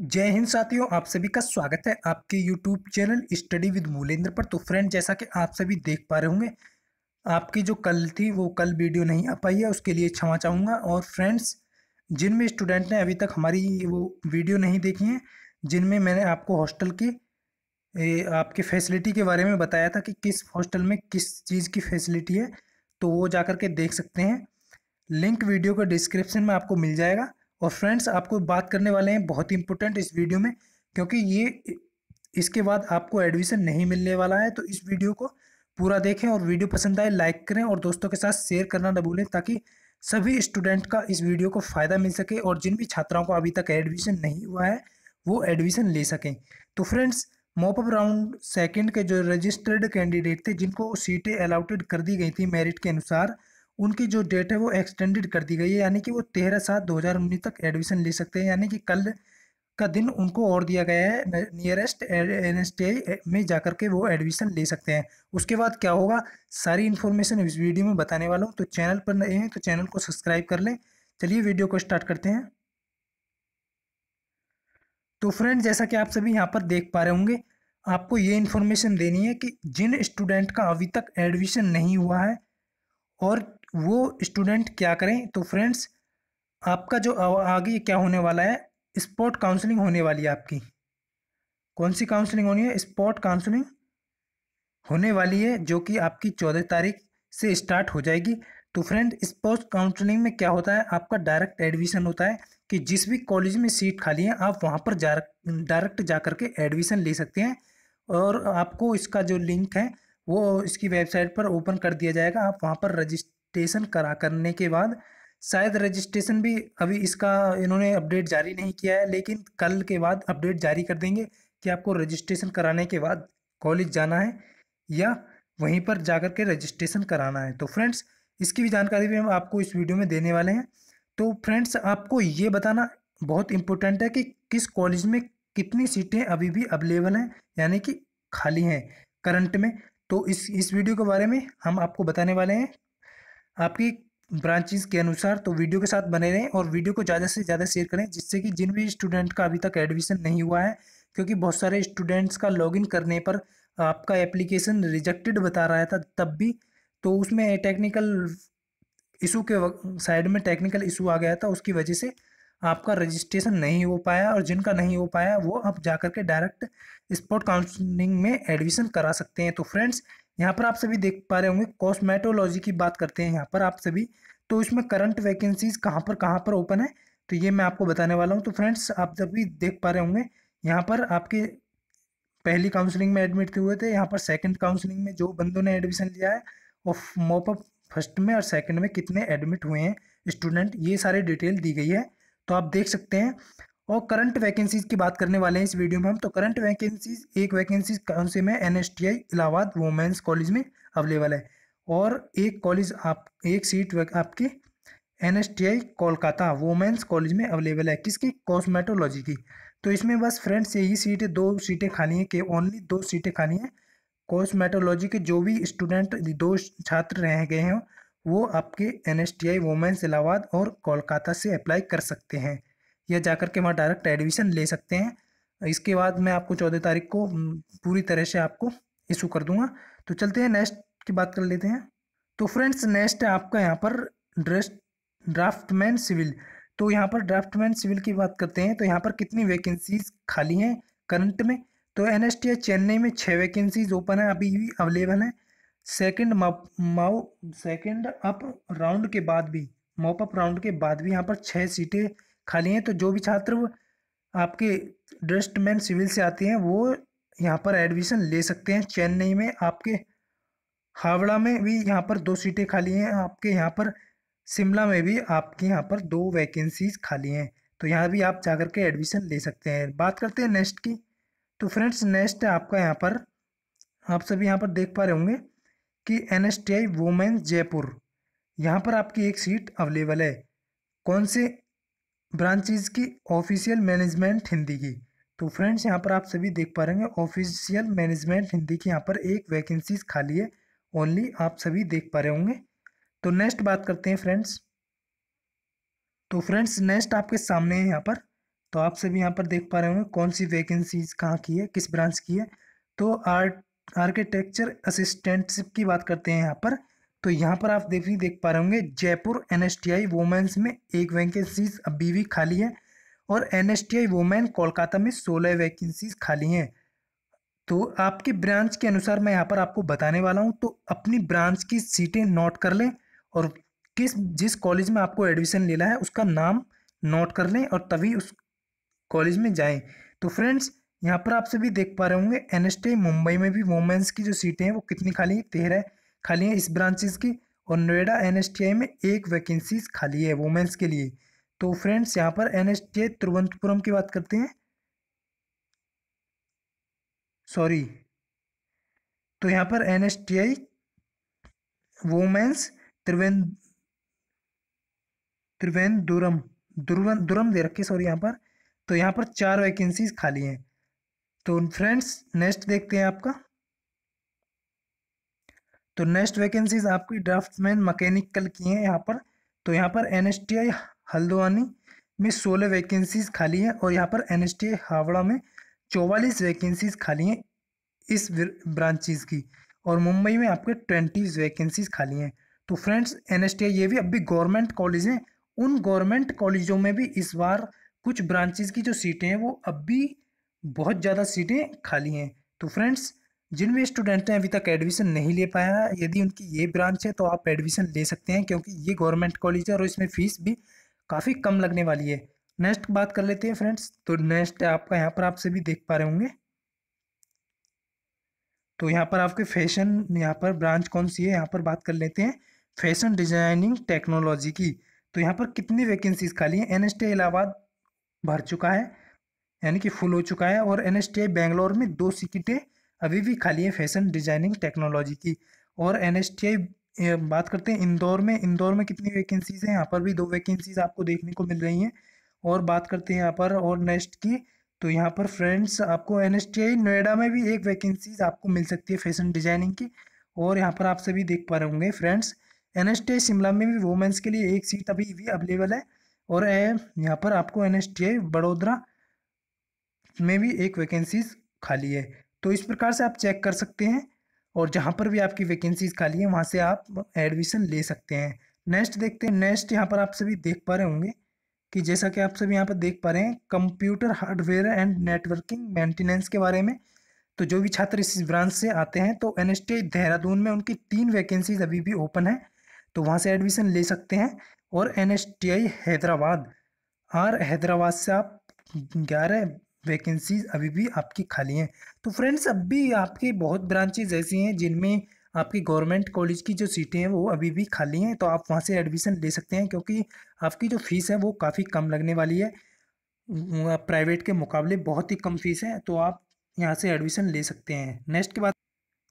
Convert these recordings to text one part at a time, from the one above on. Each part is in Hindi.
जय हिंद साथियों आप सभी का स्वागत है आपके YouTube channel study with Moolendra पर तो फ्रेंड जैसा कि आप सभी देख पा रहे होंगे आपकी जो कल थी वो कल वीडियो नहीं आ पाई है उसके लिए क्षमा चाहूँगा और फ्रेंड्स जिनमें स्टूडेंट ने अभी तक हमारी वो वीडियो नहीं देखी है जिनमें मैंने आपको हॉस्टल की आपके फैसिलिटी के बारे में बताया था कि किस हॉस्टल में किस चीज़ की फैसिलिटी है तो वो जा के देख सकते हैं लिंक वीडियो का डिस्क्रिप्शन में आपको मिल जाएगा और फ्रेंड्स आपको बात करने वाले हैं बहुत ही इंपॉर्टेंट इस वीडियो में क्योंकि ये इसके बाद आपको एडमिशन नहीं मिलने वाला है तो इस वीडियो को पूरा देखें और वीडियो पसंद आए लाइक करें और दोस्तों के साथ शेयर करना न भूलें ताकि सभी स्टूडेंट का इस वीडियो को फ़ायदा मिल सके और जिन भी छात्राओं को अभी तक एडमिशन नहीं हुआ है वो एडमिशन ले सकें तो फ्रेंड्स मॉपअप राउंड सेकेंड के जो रजिस्टर्ड कैंडिडेट थे जिनको सीटें अलाउटेड कर दी गई थी मेरिट के अनुसार उनकी जो डेट है वो एक्सटेंडेड कर दी गई है यानी कि वो तेरह सात दो हज़ार उन्नीस तक एडमिशन ले सकते हैं यानी कि कल का दिन उनको और दिया गया है nearest N S T I में जाकर के वो एडमिशन ले सकते हैं उसके बाद क्या होगा सारी इन्फॉर्मेशन इस वीडियो में बताने वाला हूँ तो चैनल पर नए हैं तो चैनल को सब्सक्राइब कर लें चलिए वीडियो को स्टार्ट करते हैं तो फ्रेंड जैसा कि आप सभी यहाँ पर देख पा रहे होंगे आपको ये इन्फॉर्मेशन देनी है कि जिन स्टूडेंट का अभी तक एडमिशन नहीं हुआ है और वो स्टूडेंट क्या करें तो फ्रेंड्स आपका जो आगे क्या होने वाला है स्पॉट काउंसलिंग होने वाली है आपकी कौन सी काउंसलिंग होनी है स्पॉट काउंसलिंग होने वाली है जो कि आपकी चौदह तारीख से स्टार्ट हो जाएगी तो फ्रेंड स्पोर्ट काउंसलिंग में क्या होता है आपका डायरेक्ट एडमिशन होता है कि जिस भी कॉलेज में सीट खाली है आप वहाँ पर जा डायरेक्ट जा करके एडमिशन ले सकते हैं और आपको इसका जो लिंक है वो इसकी वेबसाइट पर ओपन कर दिया जाएगा आप वहाँ पर रजिस्ट रजिस्ट्रेशन करा करने के बाद शायद रजिस्ट्रेशन भी अभी इसका इन्होंने अपडेट जारी नहीं किया है लेकिन कल के बाद अपडेट जारी कर देंगे कि आपको रजिस्ट्रेशन कराने के बाद कॉलेज जाना है या वहीं पर जाकर के रजिस्ट्रेशन कराना है तो फ्रेंड्स इसकी भी जानकारी भी हम आपको इस वीडियो में देने वाले हैं तो फ्रेंड्स आपको ये बताना बहुत इम्पोर्टेंट है कि किस कॉलेज में कितनी सीटें अभी भी अवेलेबल हैं यानी कि खाली हैं करंट में तो इस इस वीडियो के बारे में हम आपको बताने वाले हैं आपकी ब्रांचेस के अनुसार तो वीडियो के साथ बने रहें और वीडियो को ज़्यादा से ज़्यादा शेयर करें जिससे कि जिन भी स्टूडेंट का अभी तक एडमिशन नहीं हुआ है क्योंकि बहुत सारे स्टूडेंट्स का लॉगिन करने पर आपका एप्लीकेशन रिजेक्टेड बता रहा था तब भी तो उसमें टेक्निकल इशू के साइड में टेक्निकल इशू आ गया था उसकी वजह से आपका रजिस्ट्रेशन नहीं हो पाया और जिनका नहीं हो पाया वो आप जा कर के डायरेक्ट स्पोर्ट काउंसलिंग में एडमिशन करा सकते हैं तो फ्रेंड्स यहाँ पर आप सभी देख पा रहे होंगे कॉस्मेटोलॉजी की बात करते हैं यहाँ पर आप सभी तो इसमें करंट वैकेंसीज कहाँ पर कहाँ पर ओपन है तो ये मैं आपको बताने वाला हूँ तो फ्रेंड्स आप सभी देख पा रहे होंगे यहाँ पर आपके पहली काउंसलिंग में एडमिट हुए थे यहाँ पर सेकंड काउंसलिंग में जो बंदों ने एडमिशन लिया है और मोपअप फर्स्ट में और सेकंड में कितने एडमिट हुए हैं स्टूडेंट ये सारे डिटेल दी गई है तो आप देख सकते हैं और करंट वैकेंसीज की बात करने वाले हैं इस वीडियो में हम तो करंट वैकेंसीज एक वैकेंसी कौन से में N S Allahabad women's college में अवेलेबल है और एक कॉलेज आप एक सीट आपके N S Kolkata women's college में अवेलेबल है किसकी कॉस्मेटोलॉजी की तो इसमें बस फ्रेंड्स यही सीटें दो सीटें खाली हैं कि ओनली दो सीटें खाली हैं कॉस्मेटोलॉजी के जो भी स्टूडेंट दो छात्र रह गए हैं वो आपके N S T women's Allahabad और कोलकाता से अप्लाई कर सकते हैं या जाकर के वहाँ डायरेक्ट एडमिशन ले सकते हैं इसके बाद मैं आपको चौदह तारीख को पूरी तरह से आपको इशू कर दूंगा तो चलते हैं नेक्स्ट की बात कर लेते हैं तो फ्रेंड्स नेक्स्ट है आपका यहाँ पर ड्रेस ड्राफ्टमैन सिविल तो यहाँ पर ड्राफ्टमैन सिविल की बात करते हैं तो यहाँ पर कितनी वैकेंसीज खाली हैं करंट में तो एन चेन्नई में छः वैकेंसीज ओपन है अभी भी अवेलेबल हैं सेकेंड माओ सेकेंड अप राउंड के बाद भी मॉपअप राउंड के बाद भी यहाँ पर छः सीटें खाली हैं तो जो भी छात्र आपके ड्रेस्टमैन सिविल से आते हैं वो यहाँ पर एडमिशन ले सकते हैं चेन्नई में आपके हावड़ा में भी यहाँ पर दो सीटें खाली हैं आपके यहाँ पर शिमला में भी आपके यहाँ पर दो वैकेंसीज खाली हैं तो यहाँ भी आप जा कर के एडमिशन ले सकते हैं बात करते हैं नेक्स्ट की तो फ्रेंड्स नेक्स्ट आपका यहाँ पर आप सभी यहाँ पर देख पा रहे होंगे कि N S T I women Jaipur यहाँ पर आपकी एक सीट अवेलेबल है कौन से ब्रांचेज की ऑफिशियल मैनेजमेंट हिंदी की तो फ्रेंड्स यहाँ पर आप सभी देख पा रहे हैं ऑफिशियल मैनेजमेंट हिंदी की यहाँ पर एक वैकेंसीज खाली है ओनली आप सभी देख पा रहे होंगे तो नेक्स्ट बात करते हैं फ्रेंड्स तो फ्रेंड्स नेक्स्ट आपके सामने है यहाँ पर तो आप सभी यहाँ पर देख पा रहे होंगे कौन सी वैकेंसीज कहाँ की है किस ब्रांच की है तो आर्ट आर्किटेक्चर असिस्टेंटशिप की बात करते हैं यहाँ पर तो यहाँ पर आप देख भी देख पा रहे होंगे Jaipur N S T I women's में एक वैकेंसीज अभी भी खाली है और N S T I women Kolkata में सोलह वैकेंसीज खाली हैं तो आपके ब्रांच के अनुसार मैं यहाँ पर आपको बताने वाला हूँ तो अपनी ब्रांच की सीटें नोट कर लें और किस जिस कॉलेज में आपको एडमिशन लेना है उसका नाम नोट कर लें और तभी उस कॉलेज में जाएँ तो फ्रेंड्स यहाँ पर आप सभी देख पा रहे होंगे एन मुंबई में भी वोमेंस की जो सीटें हैं वो कितनी खाली है तेरह खाली है इस ब्रांचेज की और नोएडा एन में एक वैकेंसीज खाली है वुमेंस के लिए तो फ्रेंड्स यहाँ पर एन एस की बात करते हैं सॉरी तो यहाँ पर N S T I women's त्रिवें त्रिवेंद्रम दुरम दे रखी सॉरी यहाँ पर तो यहाँ पर चार वैकेंसीज खाली हैं तो फ्रेंड्स नेक्स्ट देखते हैं आपका तो नेक्स्ट वैकेंसीज आपकी ड्राफ्टमैन मकैनिकल की हैं यहाँ पर तो यहाँ पर एन हल्द्वानी में सोलह वैकेंसीज खाली हैं और यहाँ पर एन हावड़ा में चौवालीस वैकेंसीज खाली हैं इस ब्रांचेज की और मुंबई में आपके ट्वेंटी वैकेंसीज खाली हैं तो फ्रेंड्स एन ये भी अब भी गवर्नमेंट कॉलेज हैं उन गवर्नमेंट कॉलेजों में भी इस बार कुछ ब्रांचेज की जो सीटें हैं वो अब भी बहुत ज़्यादा सीटें खाली हैं तो फ्रेंड्स जिनमें स्टूडेंट ने अभी तक एडमिशन नहीं ले पाया यदि उनकी ये ब्रांच है तो आप एडमिशन ले सकते हैं क्योंकि ये गवर्नमेंट कॉलेज है और इसमें फ़ीस भी काफ़ी कम लगने वाली है नेक्स्ट बात कर लेते हैं फ्रेंड्स तो नेक्स्ट आपका यहाँ पर आप सभी देख पा रहे होंगे तो यहाँ पर आपके फैशन यहाँ पर ब्रांच कौन सी है यहाँ पर बात कर लेते हैं फैशन डिजाइनिंग टेक्नोलॉजी की तो यहाँ पर कितनी वैकेंसीज खाली हैं एन इलाहाबाद भर चुका है यानी कि फुल हो चुका है और एन एस बेंगलोर में दो सीटें अभी भी खाली है फैशन डिजाइनिंग टेक्नोलॉजी की और एन बात करते हैं इंदौर में इंदौर में कितनी वैकेंसीज हैं यहाँ पर भी दो वैकेंसीज आपको देखने को मिल रही हैं और बात करते हैं यहाँ पर और नेक्स्ट की तो यहाँ पर फ्रेंड्स आपको एन नोएडा में भी एक वैकेंसीज आपको मिल सकती है फैशन डिजाइनिंग की और यहाँ पर आप सभी देख पा रहे होंगे फ्रेंड्स एन शिमला में भी वुमेंस के लिए एक सीट अभी भी अवेलेबल है और यहाँ पर आपको एन बड़ोदरा में भी एक वैकेंसीज खाली है तो इस प्रकार से आप चेक कर सकते हैं और जहाँ पर भी आपकी वैकेंसीज खाली है वहाँ से आप एडमिशन ले सकते हैं नेक्स्ट देखते हैं नेक्स्ट यहाँ पर आप सभी देख पा रहे होंगे कि जैसा कि आप सभी यहाँ पर देख पा रहे हैं computer hardware and networking maintenance के बारे में तो जो भी छात्र इस ब्रांच से आते हैं तो एन देहरादून में उनकी तीन वैकेंसीज अभी भी ओपन है तो वहाँ से एडमिशन ले सकते हैं और एन हैदराबाद आर हैदराबाद से आप ग्यारह वैकेंसीज अभी भी आपकी खाली हैं तो फ्रेंड्स अब भी आपकी बहुत ब्रांचेज ऐसी हैं जिनमें आपकी गवर्नमेंट कॉलेज की जो सीटें हैं वो अभी भी खाली हैं तो आप वहाँ से एडमिशन ले सकते हैं क्योंकि आपकी जो फ़ीस है वो काफ़ी कम लगने वाली है प्राइवेट के मुकाबले बहुत ही कम फीस है तो आप यहाँ से एडमिशन ले सकते हैं नेक्स्ट के बाद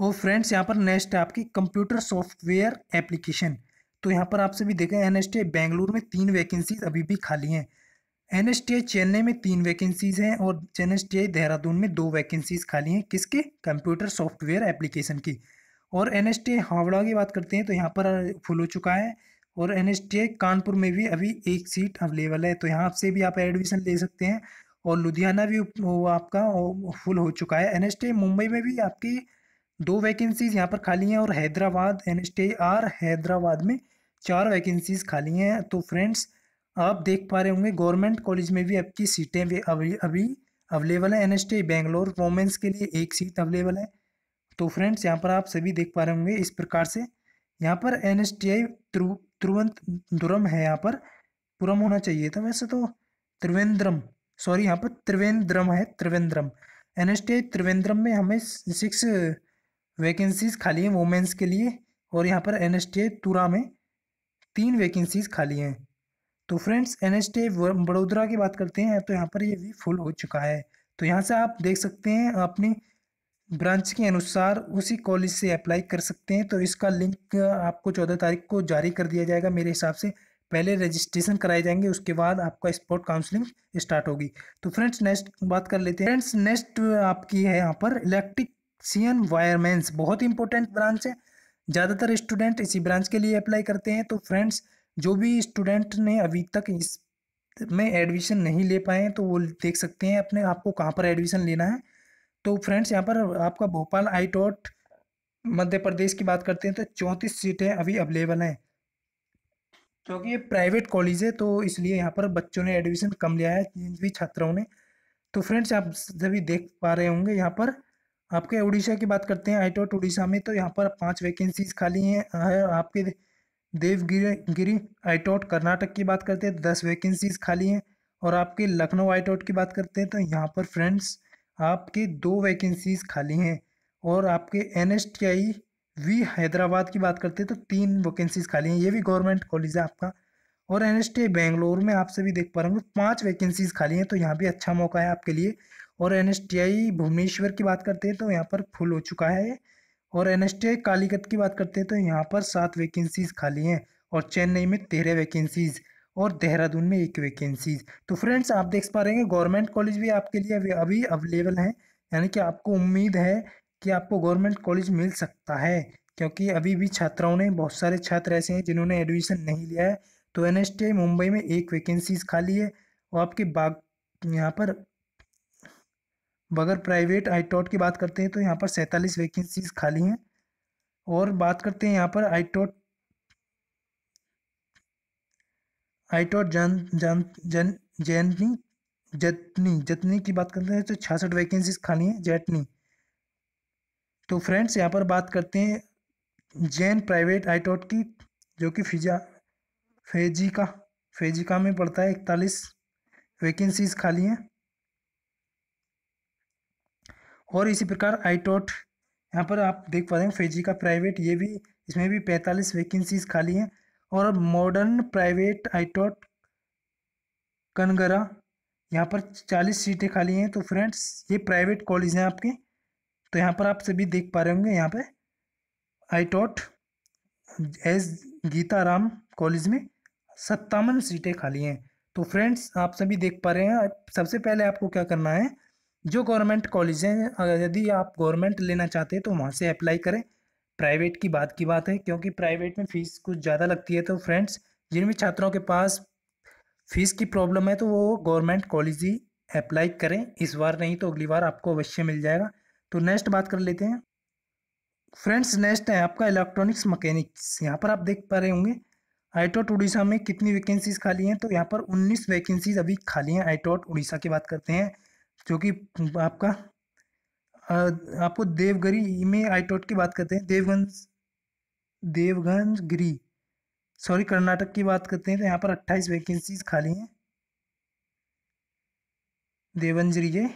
ओ फ्रेंड्स यहाँ पर नेक्स्ट है आपकी कंप्यूटर सॉफ्टवेयर एप्लीकेशन तो यहाँ पर आप सभी देखें एन एस बेंगलुरु में तीन वैकेंसीज अभी भी खाली हैं N S T I Chennai में तीन वैकेंसीज हैं और N S T I Dehradun में दो वैकेंसीज खाली हैं किसके कंप्यूटर सॉफ्टवेयर एप्लीकेशन की और N S T I Howrah की बात करते हैं तो यहाँ पर फुल हो चुका है और N S T I Kanpur में भी अभी एक सीट अवेलेबल है तो यहाँ से भी आप एडमिशन ले सकते हैं और लुधियाना भी आपका फुल हो चुका है N S T I Mumbai में भी आपकी दो वैकेंसीज यहाँ पर खाली हैं और Hyderabad N S T I R Hyderabad में चार वैकेंसीज खाली हैं तो फ्रेंड्स आप देख पा रहे होंगे गवर्नमेंट कॉलेज में भी आपकी सीटें भी अभी अभी अवेलेबल है N S T Bangalore women's के लिए एक सीट अवेलेबल है तो फ्रेंड्स यहाँ पर आप सभी देख पा रहे होंगे इस प्रकार से यहाँ पर एन एस टी आई दुरम है यहाँ पर पुरम होना चाहिए था वैसे तो त्रिवेंद्रम सॉरी यहाँ पर त्रिवेंद्रम है Trivandrum N S T I Trivandrum में हमें सिक्स वैकेंसीज खाली हैं वोमेंस के लिए और यहाँ पर N S T I Tura में तीन वैकेंसीज खाली हैं तो फ्रेंड्स एन एच वडोदरा की बात करते हैं तो यहाँ पर ये भी फुल हो चुका है तो यहाँ से आप देख सकते हैं अपनी ब्रांच के अनुसार उसी कॉलेज से अप्लाई कर सकते हैं तो इसका लिंक आपको चौदह तारीख को जारी कर दिया जाएगा मेरे हिसाब से पहले रजिस्ट्रेशन कराए जाएंगे उसके बाद आपका स्पोर्ट काउंसलिंग स्टार्ट होगी तो फ्रेंड्स नेक्स्ट बात कर लेते हैं फ्रेंड्स नेक्स्ट आपकी है यहाँ पर इलेक्ट्रिकियन वायरमैंस बहुत इंपॉर्टेंट ब्रांच है ज़्यादातर स्टूडेंट इसी ब्रांच के लिए अप्लाई करते हैं तो फ्रेंड्स जो भी स्टूडेंट ने अभी तक इस में एडमिशन नहीं ले पाए तो वो देख सकते हैं अपने आपको कहाँ पर एडमिशन लेना है तो फ्रेंड्स यहाँ पर आपका भोपाल आई डॉट मध्य प्रदेश की बात करते हैं तो चौंतीस सीटें अभी अवेलेबल हैं क्योंकि ये प्राइवेट कॉलेज है तो इसलिए यहाँ पर बच्चों ने एडमिशन कम लिया है जिन भी छात्राओं ने तो फ्रेंड्स आप सभी देख पा रहे होंगे यहाँ पर आपके उड़ीसा की बात करते हैं आई टॉट उड़ीसा में तो यहाँ पर पाँच वैकेंसीज खाली हैं आपके देवगिरी गिरी कर्नाटक की बात करते हैं दस वैकेंसीज खाली हैं और आपके लखनऊ आईटॉट की बात करते हैं तो यहाँ पर फ्रेंड्स आपके दो वैकेंसीज खाली हैं और आपके N S T I V Hyderabad की बात करते हैं तो तीन वैकेंसीज खाली हैं ये भी गवर्नमेंट कॉलेज है आपका और N S T I Bangalore में आपसे भी देख पा रहे पाँच वैकेंसीज खाली हैं तो यहाँ भी अच्छा मौका है आपके लिए और N S T I Bhubaneswar की बात करते हैं तो यहाँ पर फुल हो चुका है और एन एस कालीगत की बात करते हैं तो यहाँ पर सात वैकेंसीज़ खाली हैं और चेन्नई में तेरह वैकेंसीज़ और देहरादून में एक वैकेंसीज तो फ्रेंड्स आप देख पा रहे हैं गवर्नमेंट कॉलेज भी आपके लिए अभी अवेलेबल हैं यानी कि आपको उम्मीद है कि आपको गवर्नमेंट कॉलेज मिल सकता है क्योंकि अभी भी छात्राओं ने बहुत सारे छात्र ऐसे हैं जिन्होंने एडमिशन नहीं लिया है तो एन मुंबई में एक वैकेंसीज खाली है और आपके बाग यहाँ पर अगर प्राइवेट आई की बात करते हैं तो यहाँ पर सैंतालीस वैकेंसीज खाली हैं और बात करते हैं यहाँ पर आई टॉट आई टॉट जन जन जन जैननी जतनी जतनी की बात करते हैं तो छियासठ वैकेंसीज खाली हैं जैटनी तो फ्रेंड्स यहाँ पर बात करते हैं जैन प्राइवेट आई टॉट की जो कि फिजा फेजिका फेजिका में पड़ता है इकतालीस वैकेंसीज खाली हैं और इसी प्रकार आई यहाँ पर आप देख पा रहे हैं फेजी का प्राइवेट ये भी इसमें भी पैंतालीस वैकेंसीज खाली हैं और मॉडर्न प्राइवेट आई कनगरा यहाँ पर चालीस सीटें खाली हैं तो फ्रेंड्स ये प्राइवेट कॉलेज हैं आपके तो यहाँ पर आप सभी देख पा रहे होंगे यहाँ पर आई टॉट एस गीताराम कॉलेज में सत्तावन सीटें खाली हैं तो फ्रेंड्स आप सभी देख पा रहे हैं सबसे पहले आपको क्या करना है जो गवर्नमेंट कॉलेज हैं अगर यदि आप गवर्नमेंट लेना चाहते हैं तो वहाँ से अप्लाई करें प्राइवेट की बात की बात है क्योंकि प्राइवेट में फ़ीस कुछ ज़्यादा लगती है तो फ्रेंड्स जिन भी छात्रों के पास फ़ीस की प्रॉब्लम है तो वो गवर्नमेंट कॉलेज ही अप्लाई करें इस बार नहीं तो अगली बार आपको अवश्य मिल जाएगा तो नेक्स्ट बात कर लेते हैं फ्रेंड्स नेक्स्ट है आपका इलेक्ट्रॉनिक्स मकैनिक्स यहाँ पर आप देख पा रहे होंगे आईटोट उड़ीसा में कितनी वैकेंसीज खाली हैं तो यहाँ पर 19 वैकेंसीज अभी खाली हैं आईटोट उड़ीसा की बात करते हैं जो कि आपका आपको देवगरी में आई टोट की बात करते हैं देवगंज देवगंज गिरी सॉरी कर्नाटक की बात करते हैं तो यहाँ पर अट्ठाईस वैकेंसीज खाली हैं देवंजरी ये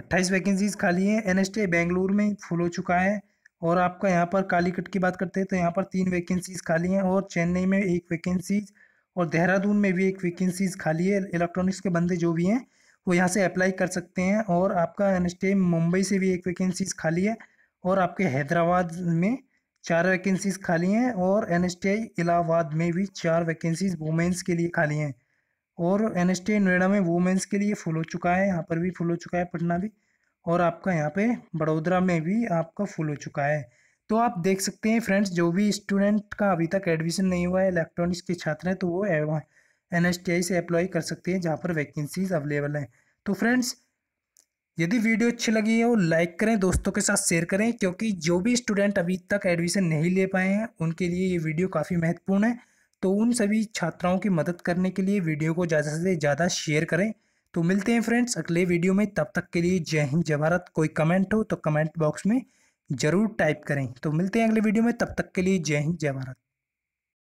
अट्ठाईस वैकेंसीज खाली हैं एन एस बेंगलुरु में फुल हो चुका है और आपका यहाँ पर कालीकट की बात करते हैं तो यहाँ पर तीन वैकेंसीज खाली हैं और चेन्नई में एक वैकेंसीज और देहरादून में भी एक वैकेंसीज खाली है इलेक्ट्रॉनिक्स के बंदे जो भी हैं वो यहाँ से अप्लाई कर सकते हैं और आपका एनएसटे मुंबई से भी एक वैकेंसीज खाली है और आपके हैदराबाद में चार वैकेंसीज खाली हैं और एन इलाहाबाद में भी चार वैकेंसीज वुमेंस के लिए खाली हैं और एन एस नोएडा में वुमेंस के लिए फुल हो चुका है यहाँ पर भी फुल हो चुका है पटना भी और आपका यहाँ पे बड़ोदरा में भी आपका फुल हो चुका है तो आप देख सकते हैं फ्रेंड्स जो भी स्टूडेंट का अभी तक एडमिशन नहीं हुआ है इलेक्ट्रॉनिक्स के छात्र हैं तो वो एन से अप्लाई कर सकते हैं जहाँ पर वैकेंसीज अवेलेबल हैं तो फ्रेंड्स यदि वीडियो अच्छी लगी है वो लाइक करें दोस्तों के साथ शेयर करें क्योंकि जो भी स्टूडेंट अभी तक एडमिशन नहीं ले पाए हैं उनके लिए ये वीडियो काफ़ी महत्वपूर्ण है तो उन सभी छात्राओं की मदद करने के लिए वीडियो को ज़्यादा से ज़्यादा शेयर करें तो मिलते हैं फ्रेंड्स अगले वीडियो में तब तक के लिए जय हिंद जय भारत कोई कमेंट हो तो कमेंट बॉक्स में ज़रूर टाइप करें तो मिलते हैं अगले वीडियो में तब तक के लिए जय हिंद जय भारत